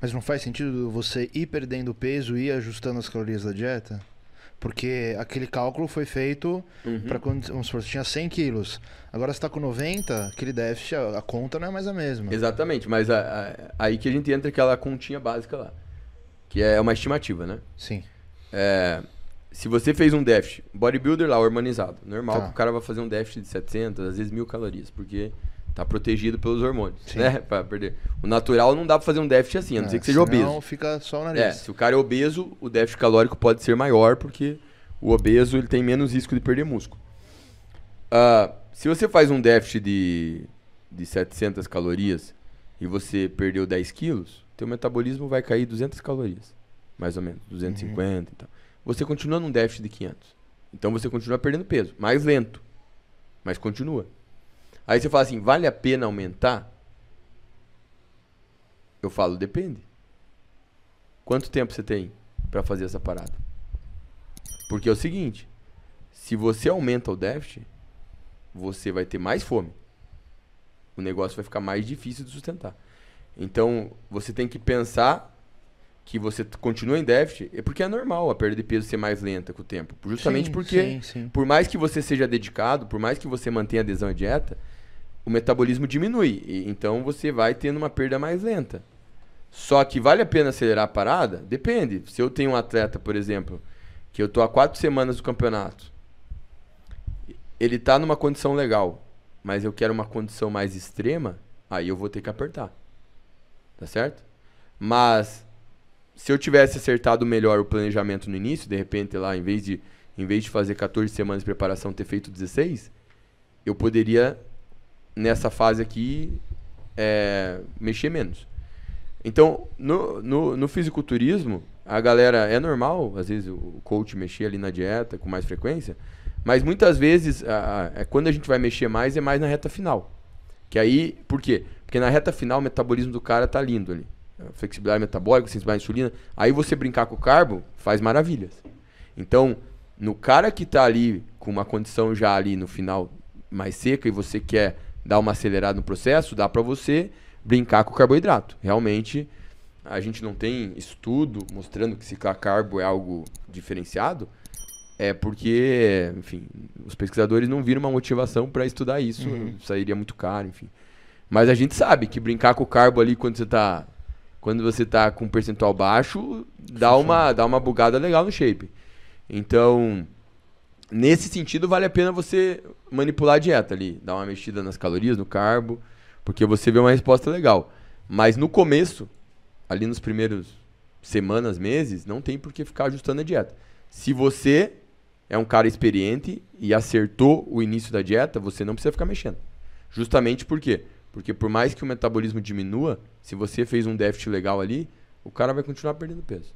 Mas não faz sentido você ir perdendo peso e ir ajustando as calorias da dieta? Porque aquele cálculo foi feito uhum. para quando vamos supor, você tinha 100 quilos. Agora você está com 90, aquele déficit, a, a, conta não é mais a mesma. Exatamente, mas a, a, aí que a gente entra aquela continha básica lá. Que é uma estimativa, né? Sim. É, se você fez um déficit, bodybuilder lá, humanizado normal tá. que o cara vai fazer um déficit de 700, às vezes mil calorias, porque Tá protegido pelos hormônios, Sim. né? Pra perder. O natural não dá pra fazer um déficit assim, a não é, ser que seja obeso. Não, fica só o nariz. É, se o cara é obeso, o déficit calórico pode ser maior, porque o obeso ele tem menos risco de perder músculo. Uh, se você faz um déficit de, de 700 calorias e você perdeu 10 quilos, teu metabolismo vai cair 200 calorias, mais ou menos, 250 uhum. e tal. Você continua num déficit de 500. Então você continua perdendo peso, mais lento, mas continua. Aí você fala assim, vale a pena aumentar? Eu falo, depende. Quanto tempo você tem para fazer essa parada? Porque é o seguinte, se você aumenta o déficit, você vai ter mais fome. O negócio vai ficar mais difícil de sustentar. Então, você tem que pensar que você continua em déficit, é porque é normal a perda de peso ser mais lenta com o tempo. Justamente sim, porque, sim, sim. por mais que você seja dedicado, por mais que você mantenha adesão à dieta, o metabolismo diminui. E, então você vai tendo uma perda mais lenta. Só que vale a pena acelerar a parada? Depende. Se eu tenho um atleta, por exemplo, que eu tô há quatro semanas do campeonato, ele tá numa condição legal, mas eu quero uma condição mais extrema, aí eu vou ter que apertar. Tá certo? Mas se eu tivesse acertado melhor o planejamento no início, de repente lá, em vez de, em vez de fazer 14 semanas de preparação, ter feito 16, eu poderia, nessa fase aqui, é, mexer menos. Então, no, no, no fisiculturismo, a galera é normal, às vezes o coach mexer ali na dieta com mais frequência, mas muitas vezes a, a, é, quando a gente vai mexer mais é mais na reta final. Que aí, por quê? Porque na reta final o metabolismo do cara tá lindo ali flexibilidade metabólica, sensibilidade à insulina. Aí você brincar com o carbo faz maravilhas. Então, no cara que está ali com uma condição já ali no final mais seca e você quer dar uma acelerada no processo, dá para você brincar com o carboidrato. Realmente, a gente não tem estudo mostrando que ciclar carbo é algo diferenciado, é porque, enfim, os pesquisadores não viram uma motivação para estudar isso, uhum. sairia muito caro, enfim. Mas a gente sabe que brincar com o carbo ali quando você está quando você tá com um percentual baixo, dá uma, dá uma bugada legal no shape. Então, nesse sentido, vale a pena você manipular a dieta ali. Dar uma mexida nas calorias, no carbo, porque você vê uma resposta legal. Mas no começo, ali nos primeiros semanas, meses, não tem por que ficar ajustando a dieta. Se você é um cara experiente e acertou o início da dieta, você não precisa ficar mexendo. Justamente por quê? Porque por mais que o metabolismo diminua, se você fez um déficit legal ali, o cara vai continuar perdendo peso.